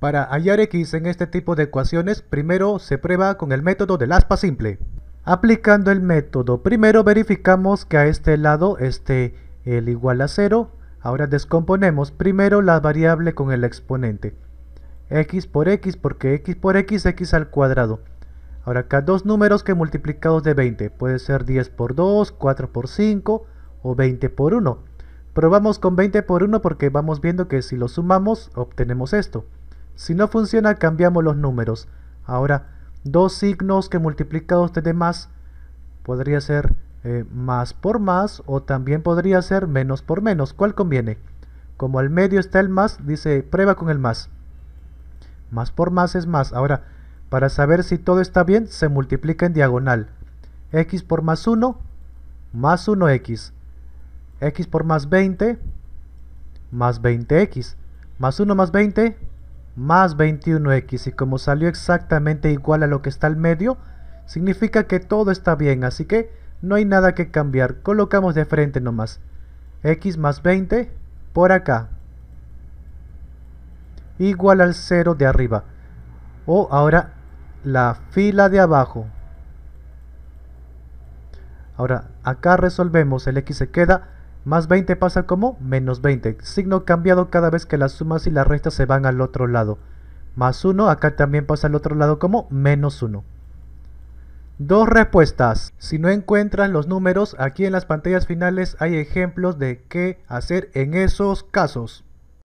Para hallar x en este tipo de ecuaciones, primero se prueba con el método del aspa simple. Aplicando el método, primero verificamos que a este lado esté el igual a 0. Ahora descomponemos primero la variable con el exponente. x por x, porque x por x, x al cuadrado. Ahora acá dos números que multiplicados de 20. Puede ser 10 por 2, 4 por 5 o 20 por 1. Probamos con 20 por 1 porque vamos viendo que si lo sumamos obtenemos esto. Si no funciona, cambiamos los números. Ahora, dos signos que multiplicados de más podría ser eh, más por más o también podría ser menos por menos. ¿Cuál conviene? Como al medio está el más, dice prueba con el más. Más por más es más. Ahora, para saber si todo está bien, se multiplica en diagonal. x por más 1, más 1x. x por más 20, más 20x. Más 1 más 20, más 21x y como salió exactamente igual a lo que está al medio, significa que todo está bien, así que no hay nada que cambiar, colocamos de frente nomás. x más 20 por acá, igual al 0 de arriba. O ahora la fila de abajo. Ahora acá resolvemos, el x se queda más 20 pasa como menos 20, signo cambiado cada vez que las sumas y las restas se van al otro lado. Más 1, acá también pasa al otro lado como menos 1. Dos respuestas. Si no encuentras los números, aquí en las pantallas finales hay ejemplos de qué hacer en esos casos.